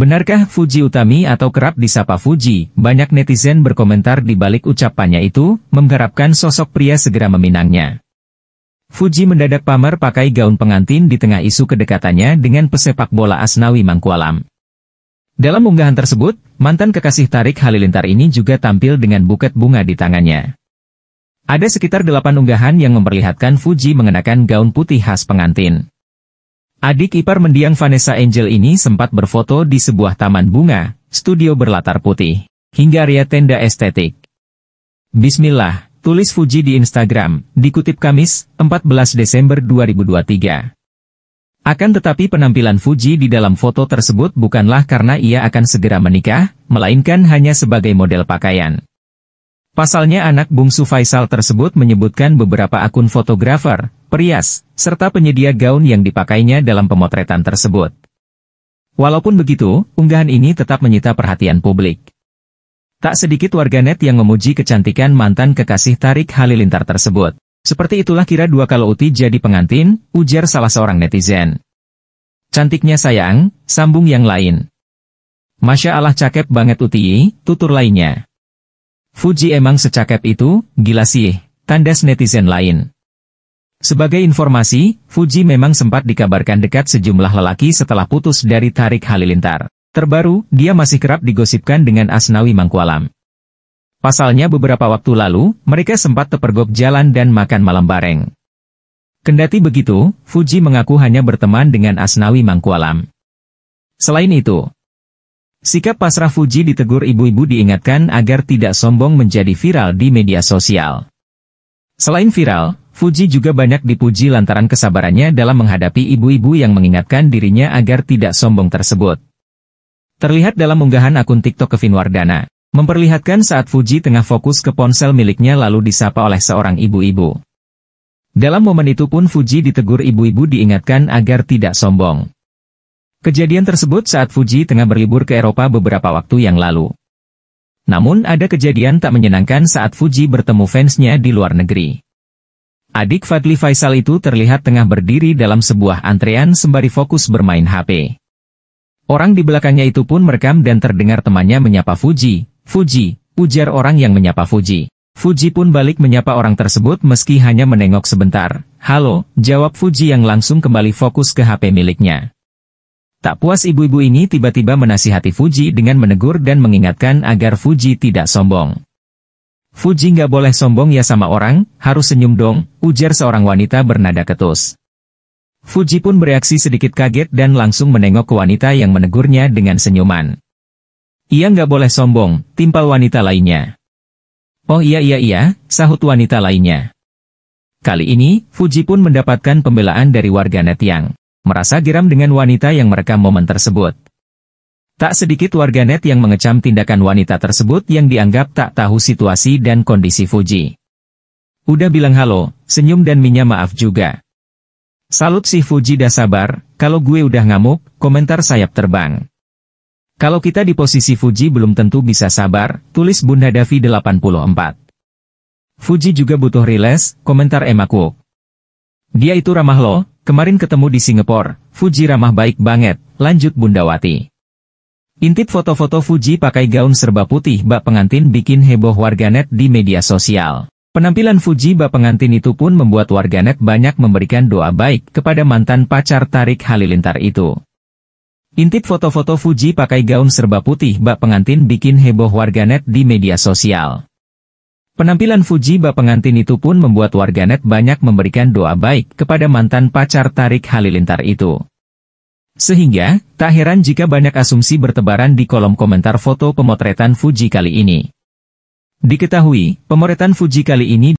Benarkah Fuji Utami atau kerap disapa Fuji? Banyak netizen berkomentar di balik ucapannya itu, mengharapkan sosok pria segera meminangnya. Fuji mendadak pamer pakai gaun pengantin di tengah isu kedekatannya dengan pesepak bola Asnawi Mangkualam. Dalam unggahan tersebut, mantan kekasih Tarik Halilintar ini juga tampil dengan buket bunga di tangannya. Ada sekitar delapan unggahan yang memperlihatkan Fuji mengenakan gaun putih khas pengantin. Adik ipar mendiang Vanessa Angel ini sempat berfoto di sebuah taman bunga, studio berlatar putih, hingga ria tenda estetik. Bismillah, tulis Fuji di Instagram, dikutip Kamis, 14 Desember 2023. Akan tetapi penampilan Fuji di dalam foto tersebut bukanlah karena ia akan segera menikah, melainkan hanya sebagai model pakaian. Pasalnya anak bungsu Faisal tersebut menyebutkan beberapa akun fotografer, perias, serta penyedia gaun yang dipakainya dalam pemotretan tersebut. Walaupun begitu, unggahan ini tetap menyita perhatian publik. Tak sedikit warganet yang memuji kecantikan mantan kekasih Tarik Halilintar tersebut. Seperti itulah kira dua kalau Uti jadi pengantin, ujar salah seorang netizen. Cantiknya sayang, sambung yang lain. Masya Allah cakep banget Uti, tutur lainnya. Fuji emang secakep itu, gila sih, tandas netizen lain. Sebagai informasi, Fuji memang sempat dikabarkan dekat sejumlah lelaki setelah putus dari Tarik Halilintar. Terbaru, dia masih kerap digosipkan dengan Asnawi Mangkualam. Pasalnya beberapa waktu lalu, mereka sempat tepergok jalan dan makan malam bareng. Kendati begitu, Fuji mengaku hanya berteman dengan Asnawi Mangkualam. Selain itu, sikap pasrah Fuji ditegur ibu-ibu diingatkan agar tidak sombong menjadi viral di media sosial. Selain viral, Fuji juga banyak dipuji lantaran kesabarannya dalam menghadapi ibu-ibu yang mengingatkan dirinya agar tidak sombong tersebut. Terlihat dalam unggahan akun TikTok Kevin Wardana, memperlihatkan saat Fuji tengah fokus ke ponsel miliknya lalu disapa oleh seorang ibu-ibu. Dalam momen itu pun Fuji ditegur ibu-ibu diingatkan agar tidak sombong. Kejadian tersebut saat Fuji tengah berlibur ke Eropa beberapa waktu yang lalu. Namun ada kejadian tak menyenangkan saat Fuji bertemu fansnya di luar negeri. Adik Fadli Faisal itu terlihat tengah berdiri dalam sebuah antrean sembari fokus bermain HP. Orang di belakangnya itu pun merekam dan terdengar temannya menyapa Fuji, Fuji, ujar orang yang menyapa Fuji. Fuji pun balik menyapa orang tersebut meski hanya menengok sebentar. Halo, jawab Fuji yang langsung kembali fokus ke HP miliknya. Tak puas ibu-ibu ini tiba-tiba menasihati Fuji dengan menegur dan mengingatkan agar Fuji tidak sombong. Fuji nggak boleh sombong ya sama orang, harus senyum dong, ujar seorang wanita bernada ketus. Fuji pun bereaksi sedikit kaget dan langsung menengok ke wanita yang menegurnya dengan senyuman. Ia nggak boleh sombong, timpal wanita lainnya. Oh iya iya iya, sahut wanita lainnya. Kali ini, Fuji pun mendapatkan pembelaan dari warganet yang merasa geram dengan wanita yang merekam momen tersebut. Tak sedikit warganet yang mengecam tindakan wanita tersebut yang dianggap tak tahu situasi dan kondisi Fuji. Udah bilang halo, senyum dan minyak maaf juga. Salut si Fuji dah sabar, kalau gue udah ngamuk, komentar sayap terbang. Kalau kita di posisi Fuji belum tentu bisa sabar, tulis Bunda Davi 84. Fuji juga butuh riles, komentar Emaku. Dia itu ramah lo, kemarin ketemu di Singapura, Fuji ramah baik banget, lanjut bunda Wati. Intip foto-foto Fuji pakai gaun serba putih bak pengantin bikin heboh warganet di media sosial. Penampilan Fujiba pengantin itu pun membuat warganet banyak memberikan doa baik kepada mantan pacar Tarik Halilintar itu. Intip foto-foto Fuji pakai gaun serba putih bak pengantin bikin heboh warganet di media sosial. Penampilan Fuji bak pengantin itu pun membuat warganet banyak memberikan doa baik kepada mantan pacar Tarik Halilintar itu. Sehingga, tak heran jika banyak asumsi bertebaran di kolom komentar foto pemotretan Fuji kali ini. Diketahui, pemotretan Fuji kali ini